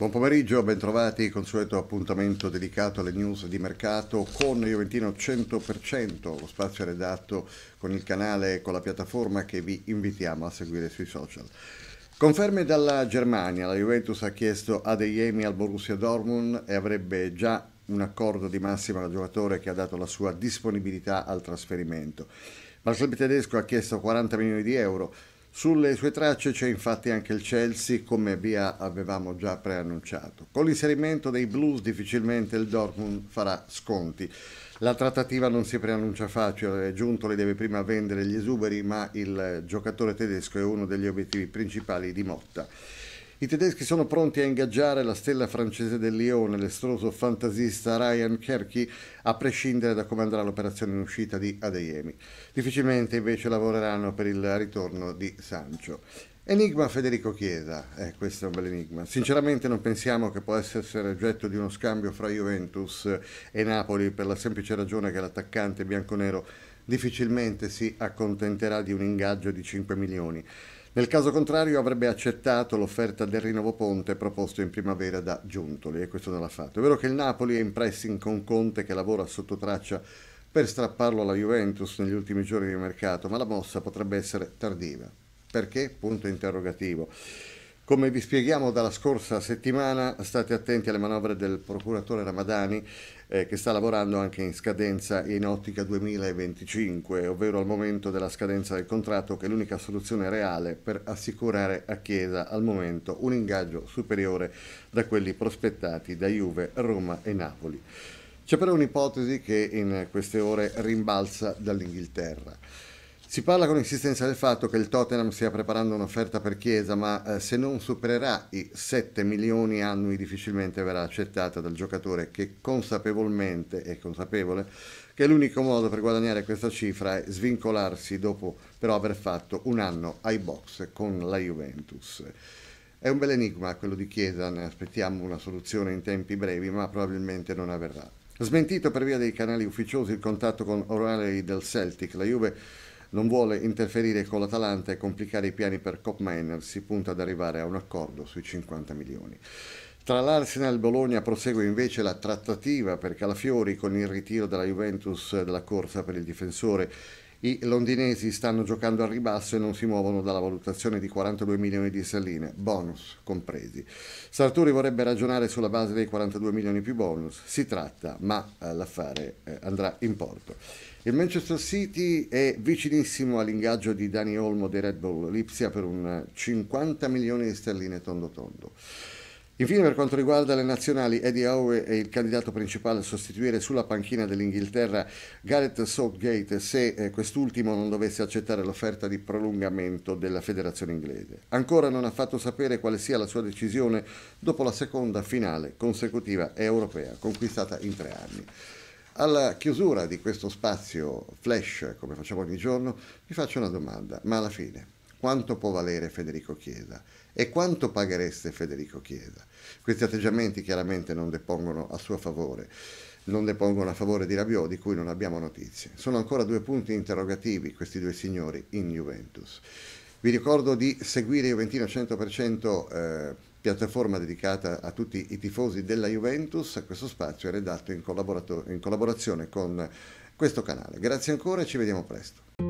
Buon pomeriggio, bentrovati, consueto appuntamento dedicato alle news di mercato con Juventino 100%, lo spazio redatto con il canale e con la piattaforma che vi invitiamo a seguire sui social. Conferme dalla Germania, la Juventus ha chiesto Adeyemi al Borussia Dortmund e avrebbe già un accordo di massima al giocatore che ha dato la sua disponibilità al trasferimento. Ma il club tedesco ha chiesto 40 milioni di euro, sulle sue tracce c'è infatti anche il Chelsea, come via avevamo già preannunciato. Con l'inserimento dei Blues difficilmente il Dortmund farà sconti. La trattativa non si preannuncia facile, giunto le deve prima vendere gli esuberi, ma il giocatore tedesco è uno degli obiettivi principali di Motta. I tedeschi sono pronti a ingaggiare la stella francese del Lione, l'estroso fantasista Ryan Kerky, a prescindere da come andrà l'operazione in uscita di Adeyemi. Difficilmente invece lavoreranno per il ritorno di Sancho. Enigma Federico Chiesa, eh, questo è un bel enigma. Sinceramente non pensiamo che possa essere oggetto di uno scambio fra Juventus e Napoli per la semplice ragione che l'attaccante bianconero difficilmente si accontenterà di un ingaggio di 5 milioni. Nel caso contrario avrebbe accettato l'offerta del rinnovo Ponte proposto in primavera da Giuntoli e questo non l'ha fatto. È vero che il Napoli è in pressing con Conte che lavora sotto traccia per strapparlo alla Juventus negli ultimi giorni di mercato, ma la mossa potrebbe essere tardiva. Perché? Punto interrogativo. Come vi spieghiamo dalla scorsa settimana, state attenti alle manovre del procuratore Ramadani eh, che sta lavorando anche in scadenza in ottica 2025, ovvero al momento della scadenza del contratto che è l'unica soluzione reale per assicurare a Chiesa al momento un ingaggio superiore da quelli prospettati da Juve, Roma e Napoli. C'è però un'ipotesi che in queste ore rimbalza dall'Inghilterra. Si parla con insistenza del fatto che il Tottenham stia preparando un'offerta per Chiesa, ma eh, se non supererà i 7 milioni annui difficilmente verrà accettata dal giocatore che consapevolmente è consapevole che l'unico modo per guadagnare questa cifra è svincolarsi dopo però aver fatto un anno ai box con la Juventus. È un bel enigma quello di Chiesa, ne aspettiamo una soluzione in tempi brevi, ma probabilmente non avverrà. Smentito per via dei canali ufficiosi il contatto con O'Reilly del Celtic, la Juve non vuole interferire con l'Atalanta e complicare i piani per Cop si punta ad arrivare a un accordo sui 50 milioni. Tra l'Arsenal e il Bologna prosegue invece la trattativa per Calafiori con il ritiro della Juventus dalla corsa per il difensore i londinesi stanno giocando al ribasso e non si muovono dalla valutazione di 42 milioni di sterline, bonus compresi. Sartori vorrebbe ragionare sulla base dei 42 milioni più bonus. Si tratta, ma eh, l'affare eh, andrà in porto. Il Manchester City è vicinissimo all'ingaggio di Dani Olmo dei Red Bull Lipsia per un 50 eh, milioni di sterline tondo tondo. Infine per quanto riguarda le nazionali, Eddie Howe è il candidato principale a sostituire sulla panchina dell'Inghilterra Gareth Southgate se eh, quest'ultimo non dovesse accettare l'offerta di prolungamento della federazione inglese. Ancora non ha fatto sapere quale sia la sua decisione dopo la seconda finale consecutiva europea conquistata in tre anni. Alla chiusura di questo spazio flash, come facciamo ogni giorno, vi faccio una domanda, ma alla fine quanto può valere Federico Chiesa e quanto paghereste Federico Chiesa. Questi atteggiamenti chiaramente non depongono a suo favore, non depongono a favore di Rabiot di cui non abbiamo notizie. Sono ancora due punti interrogativi questi due signori in Juventus. Vi ricordo di seguire Juventino 100%, eh, piattaforma dedicata a tutti i tifosi della Juventus. Questo spazio è redatto in, in collaborazione con questo canale. Grazie ancora e ci vediamo presto.